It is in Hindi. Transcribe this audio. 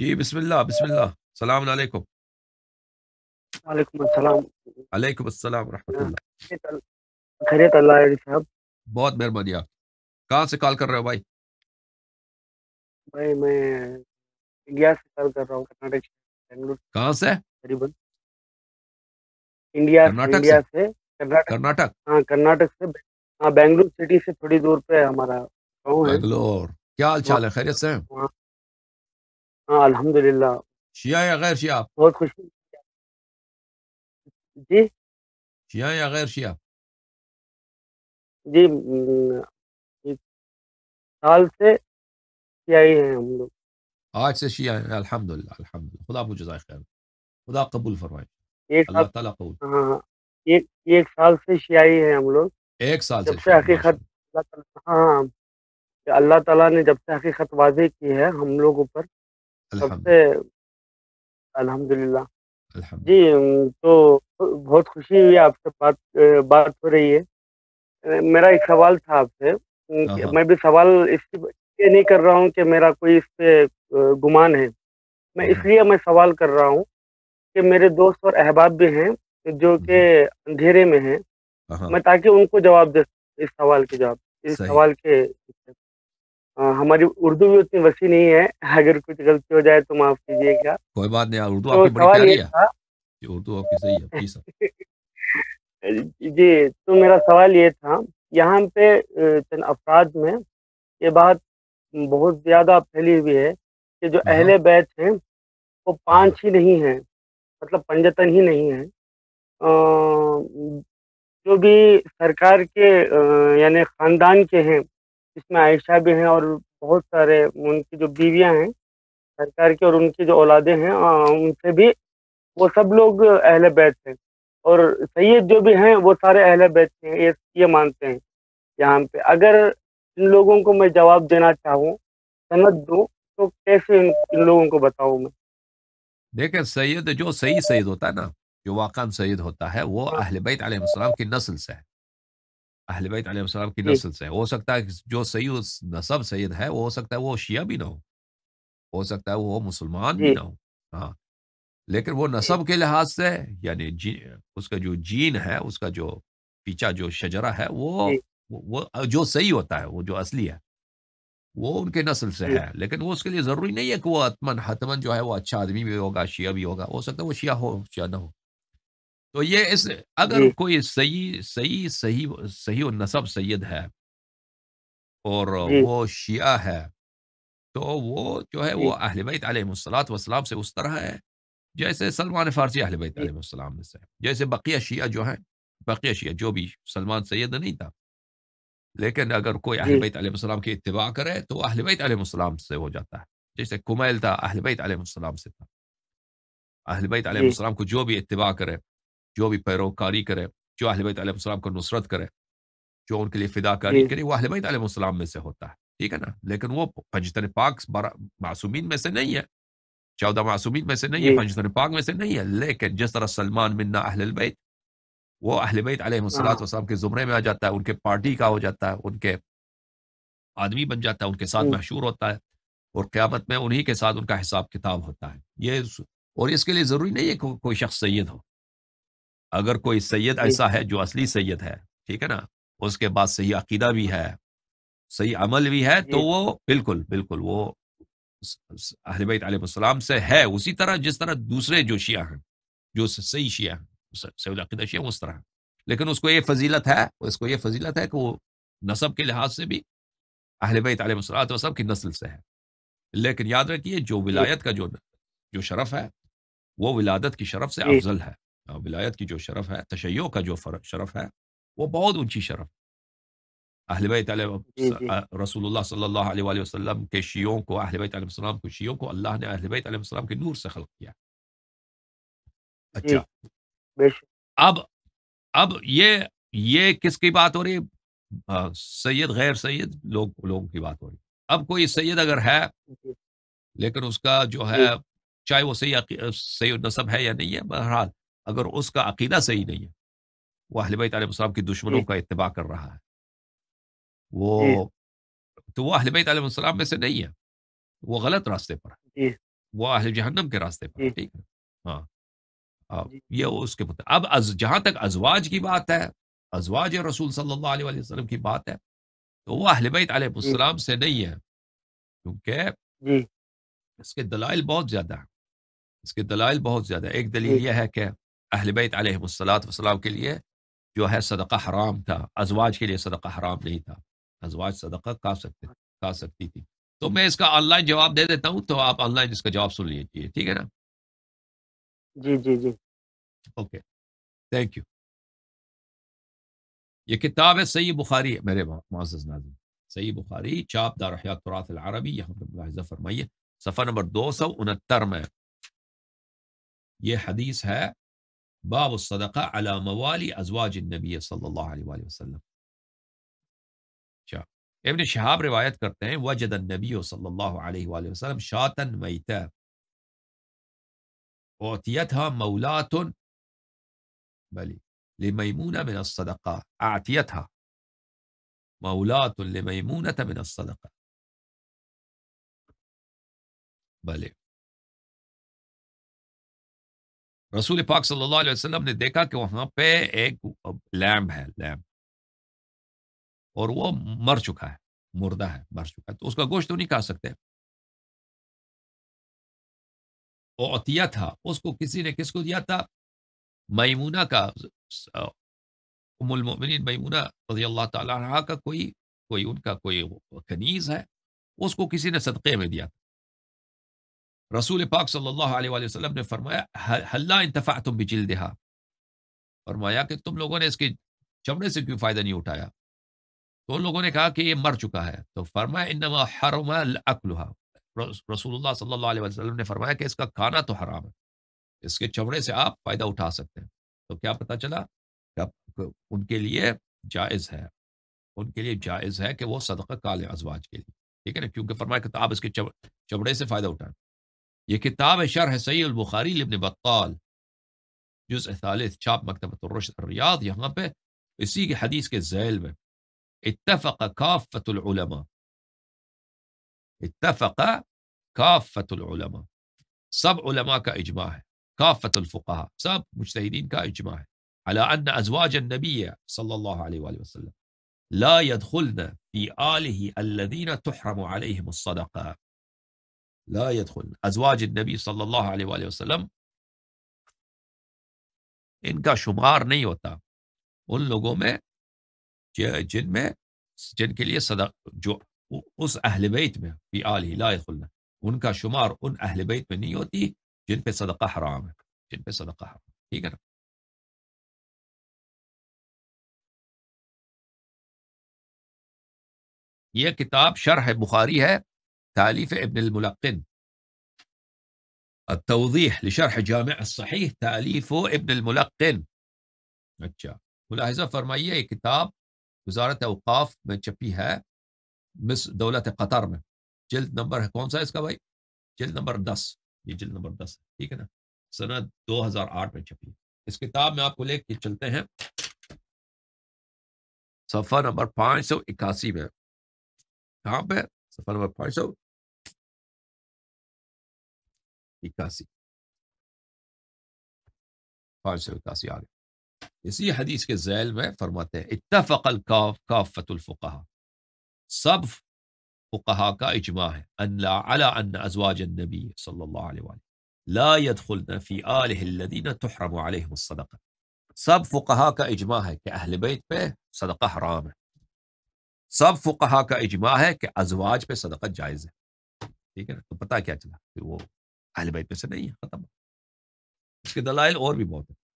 जी बिस्मिल्लाह बिस्मिल्लाह सलाम अलैकुम अलैकुम अस्सलाम खैरियत बहुत मेहरबानी आप कहाँ से कॉल कर रहे हो भाई भाई मैं इंडिया से कॉल कर रहा हूँ कर्नाटक कहाँ से इंडिया कर्नाटक इंडिया से कर्नाटक हाँ कर्नाटक से हाँ बेंगलुरु सिटी से थोड़ी दूर पे हमारा गाँव है बेंगलोर क्या हाल चाल है खैरियत से हाँ हाँ अल्हम्दुलिल्लाह शिया या गैर शिया बहुत खुश जी शिया या गैर शिया जी साल से शियाई हैं हम लोग आज से शिया हैं अल्हम्दुलिल्लाह अल्हम्दुलिल्लाह खुदा आपको जजाए खैर खुदा कबूल फरमाए एक अल्लाह ताला कबूल हाँ, हाँ एक एक साल से शियाई हैं हम लोग एक साल जब से हकीकत हाँ, हाँ अल्लाह ताला ने जब से हकीकत वाजे की है हम लोगों पर सबसे अल्हम्दुलिल्लाह। जी, तो बहुत खुशी हुई आपसे बात बात हो रही है। मेरा एक सवाल था आपसे हाँ, हाँ। मैं भी सवाल इसलिए नहीं कर रहा हूँ कि मेरा कोई इस पे गुमान है। मैं हाँ, इसलिए मैं सवाल कर रहा हूँ कि मेरे दोस्त और अहबाब भी हैं, जो कि अंधेरे में हैं। मैं ताकि उनको जवाब दे इस सवाल के जवाब इस सवाल के हमारी उर्दू भी उतनी वसी नहीं है अगर कुछ गलती हो जाए तो माफ कीजिएगा कोई बात नहीं उर्दू तो आपकी बड़ी प्यारी है उर्दू आपकी सही है जी तो मेरा सवाल ये था यहाँ पे चंद अफराद में ये बात बहुत ज्यादा फैली हुई है कि जो हाँ। अहले बैत हैं वो पांच हाँ। ही नहीं है मतलब पंजतन ही नहीं है जो भी सरकार के यानी खानदान के हैं इसमें आयशा भी हैं और बहुत सारे उनकी जो बीवियां हैं सरकार की और उनकी जो औलादे हैं उनसे भी वो सब लोग अहल बैत हैं और सैयद जो भी हैं वो सारे अहल बैत हैं ये ये मानते हैं यहाँ पे अगर इन लोगों को मैं जवाब देना चाहूँ सनत दूँ तो कैसे इन, इन लोगों को बताऊँ मैं देखें सैयद जो सही सैयद होता है ना जो वाकान सैयद होता है वो हाँ। अहल बैत आलम की नस्ल से है अहल बैत की नस्ल से हो सकता है जो सही उस नसब सैद है वो हो सकता है वो शिया भी ना हो हो सकता है वो मुसलमान भी ना हो हाँ लेकिन वो नसब के लिहाज से यानी जी उसका जो जीन है उसका जो पीछा जो शजरा है वो वो जो सही होता है वो जो असली है वो उनके नस्ल से है लेकिन वो उसके लिए ज़रूरी नहीं है कि वो अतमन हतमन जो है वो अच्छा आदमी भी होगा शिया भी होगा हो सकता है वो शिया हो शिया ना हो तो ये इस अगर कोई सही सही सही सही नसब सैद है और वो शिया है तो वो जो है वो अहल बैत वसलाम से उस तरह है जैसे सलमान फारसी अहल बैत में से जैसे बकिया शिया जो है बकिया शिया जो भी सलमान सैद नहीं था लेकिन अगर कोई अहल आलम की इतवा करे तो अहल बैत आलम से हो जाता है जैसे कुमैल था अहलबैत आलम से था अहलबैत आलम को जो भी इतवा करे जो भी पैरोकारी करे जो अहलबैतम को नुसरत करे जो उनके लिए फिदाकारी करे वो अहलबैतम में से होता है ठीक है ना लेकिन वो पंजतन पाक मासूमिन में से नहीं है चौदह मासूमिन में से नहीं है पंजतन पाक में से नहीं है लेकिन जिस तरह सलमान मिन्ना अहलबैत वो अहलबैत अलमसलाम हाँ। के जुमरे में आ जाता है उनके पार्टी का हो जाता है उनके आदमी बन जाता है उनके साथ मशहूर होता है और क़्यामत में उन्हीं के साथ उनका हिसाब किताब होता है ये और इसके लिए ज़रूरी नहीं है कोई शख्स सैद हो अगर कोई सैयद ऐसा है जो असली सैयद है ठीक है ना उसके बाद सही अकीदा भी है सही अमल भी है तो वो बिल्कुल बिल्कुल वो अहलबैतम से है उसी तरह जिस तरह दूसरे जो शिया हैं जो सही शिया हैं सैदा शिया उस तरह लेकिन उसको ये फजीलत है उसको ये फजीलत है कि वो नसब के लिहाज से भी सब की नस्ल से है लेकिन याद रखिए जो विलायत का जो जो शरफ है वो विलादत की शरफ से अफजल है विलायत की जो शरफ है तशैयों का जो शरफ है वो बहुत ऊंची शरफ अहल रसूलुल्लाह सल्लल्लाहु अलैहि के शियों को अहल बैतम को शियों को अल्लाह ने अहल बैतम के नूर से खल किया अच्छा अब अब ये ये किसकी बात हो रही सैयद गैर सैयद लोग लोगों की बात हो रही अब कोई सैयद अगर है लेकिन उसका जो है चाहे वो सही सही नसब है या नहीं है बहरहाल अगर उसका अकीदा सही नहीं है वो अहलबैत आलम की दुश्मनों का इतबा कर रहा है वो तो वो अहलबैत आलम में से नहीं है वो गलत रास्ते पर है वो अहल जहन्नम के रास्ते पर ठीक है हाँ ये उसके अब अज, जहाँ तक अजवाज की बात है अजवाज रसूल सल्लाम की बात है तो वह अहलबैत से नहीं है क्योंकि इसके दलाइल बहुत ज़्यादा है इसके दलाइल बहुत ज़्यादा है एक दलील यह है कि अहल बैत अलैहिस्सलाम के लिए जो है सदका हराम था अजवाज के लिए सदका हराम नहीं था अजवाज सदका खा सकते खा सकती थी तो मैं इसका ऑनलाइन जवाब दे देता हूँ तो आप ऑनलाइन इसका जवाब सुन लीजिए ठीक है ना जी जी जी ओके थैंक यू ये किताब है सही बुखारी मेरे मोज़ नाजिम सही बुखारी चाप दारहयात अरबी यहाँ पर मुलाजा फरमाइए सफ़ा नंबर दो सौ उनहत्तर में ये हदीस है باب الصدقة على موالي أزواج النبي صلى الله عليه وآله وسلم ابن کرتے ہیں وجد النبي صلى الله عليه وآله وسلم شاتا ميتا اعطيتها مولات بلي لميمونة من الصدقة أعتيتها مولاة لميمونة من الصدقة بلي रसूल पाक सल्लल्लाहु अलैहि वसल्लम ने देखा कि वहां पे एक लैम्ब है लैम्ब और वो मर चुका है मुर्दा है मर चुका है तो उसका गोश्त तो नहीं खा सकते अतिया था उसको किसी ने किसको दिया था मैमूना का उमुलमिन मैमूना रजी अल्लाह तला का कोई कोई उनका कोई खनीज है उसको किसी ने सदक़े में दिया था रसूल पाक सल्लल्लाहु अलैहि वसल्लम ने फरमाया हल्ला इंतफा तुम बिजिल देहा फरमाया कि तुम लोगों ने इसके चमड़े से क्यों फ़ायदा नहीं उठाया तो उन लोगों ने कहा कि ये मर चुका है तो फरमाया इनमा हरमा ने फरमाया कि इसका खाना तो हराम है इसके चमड़े से आप फ़ायदा उठा सकते हैं तो क्या पता चला उनके लिए जायज़ है उनके लिए जायज़ है कि वो सदका काले अजवाज के लिए ठीक है ना क्योंकि फरमाया कि आप इसके चमड़े से फ़ायदा उठाए یہ کتاب شرح سيد البخاری لابن بطال جزء ثالث چاپ مکتبۃ الرشد الرياض یہاں پہ اسی کے حدیث کے ذیل میں اتفق كافة العلماء اتفق كافة العلماء سب علماء کا اجماع ہے سبع مجتهدين سب مجتہدین کا اجماع ہے على ان ازواج النبي صلى الله عليه وآله وسلم لا يدخلن في آله الذين تحرم عليهم الصدقه لا यदुल अजवाज नबी सल्लल्लाहु अलैहि वसल्लम इनका शुमार नहीं होता उन लोगों में जिनमें जिनके लिए सदा जो उस अहल बैत में फी आल हिला उनका शुमार उन अहल बैत में नहीं होती जिन पे सदका हराम है जिन पे सदका हराम ठीक है ना यह किताब शरह बुखारी है تاليف ابن الملقن التوضيح لشرح جامع الصحيح تاليفه ابن الملقن ملاحظة فرمائیے كتاب وزارة اوقاف میں چھپی مس دولة قطر من جلد نمبر كون سايز سا جلد نمبر دس یہ جلد نمبر دس ٹھیک ہے نا سنة دو ہزار آٹھ میں چھپی اس کتاب میں آپ کو لے کے چلتے ہیں صفحہ نمبر پانچ سو اکاسی میں کہاں پہ صفحہ نمبر پانچ سو الكاسي فارس الكاسي يعني يسي حديث كزال فرماته اتفق الكاف كافة الفقهاء صف فقهاء كإجماع أن لا على أن أزواج النبي صلى الله عليه وآله لا يدخلن في آله الذين تحرم عليهم الصدقة صف فقهاء كإجماع كأهل بيت به صدقة حرامة صف فقهاء كإجماع كأزواج به صدقة جائزة ठीक है पता क्या चला वो अहल बैत में से नहीं है खत्म इसके दलाइल और भी बहुत है